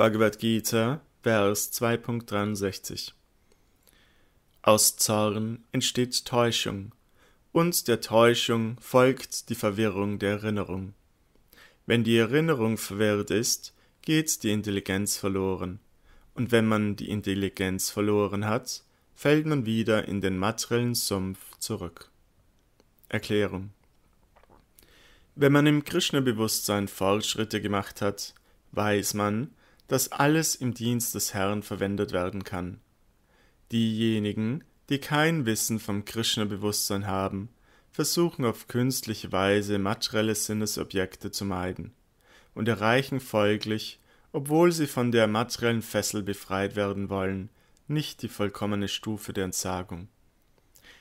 Bhagavad Gita, Vers 2.63 Aus Zorn entsteht Täuschung, und der Täuschung folgt die Verwirrung der Erinnerung. Wenn die Erinnerung verwirrt ist, geht die Intelligenz verloren, und wenn man die Intelligenz verloren hat, fällt man wieder in den materiellen Sumpf zurück. Erklärung Wenn man im Krishna-Bewusstsein Fortschritte gemacht hat, weiß man, dass alles im Dienst des Herrn verwendet werden kann. Diejenigen, die kein Wissen vom Krishna-Bewusstsein haben, versuchen auf künstliche Weise materielle Sinnesobjekte zu meiden und erreichen folglich, obwohl sie von der materiellen Fessel befreit werden wollen, nicht die vollkommene Stufe der Entsagung.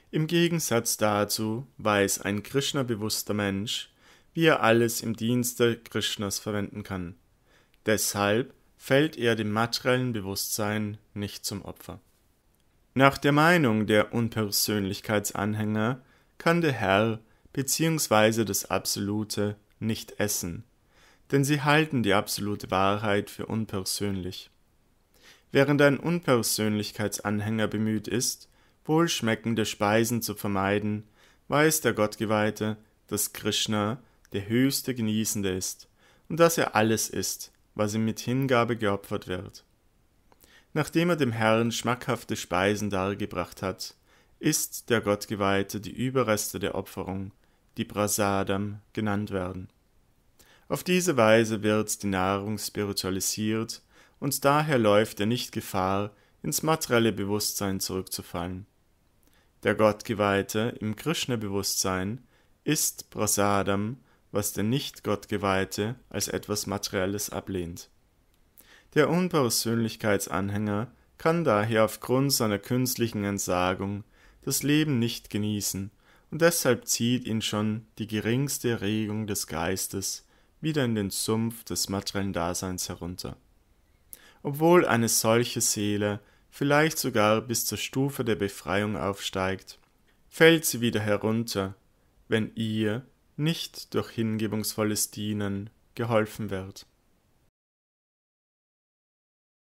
Im Gegensatz dazu weiß ein Krishna-bewusster Mensch, wie er alles im Dienste Krishnas verwenden kann. Deshalb fällt er dem materiellen Bewusstsein nicht zum Opfer. Nach der Meinung der Unpersönlichkeitsanhänger kann der Herr bzw. das Absolute nicht essen, denn sie halten die absolute Wahrheit für unpersönlich. Während ein Unpersönlichkeitsanhänger bemüht ist, wohlschmeckende Speisen zu vermeiden, weiß der Gottgeweihte, dass Krishna der höchste Genießende ist und dass er alles ist, weil sie mit Hingabe geopfert wird. Nachdem er dem Herrn schmackhafte Speisen dargebracht hat, isst der Gottgeweihte die Überreste der Opferung, die Brasadam genannt werden. Auf diese Weise wird die Nahrung spiritualisiert und daher läuft er nicht Gefahr, ins materielle Bewusstsein zurückzufallen. Der Gottgeweihte im Krishna-Bewusstsein ist Prasadam was der Nicht-Gottgeweihte als etwas Materielles ablehnt. Der Unpersönlichkeitsanhänger kann daher aufgrund seiner künstlichen Entsagung das Leben nicht genießen, und deshalb zieht ihn schon die geringste Regung des Geistes wieder in den Sumpf des materiellen Daseins herunter. Obwohl eine solche Seele vielleicht sogar bis zur Stufe der Befreiung aufsteigt, fällt sie wieder herunter, wenn ihr nicht durch hingebungsvolles Dienen geholfen wird.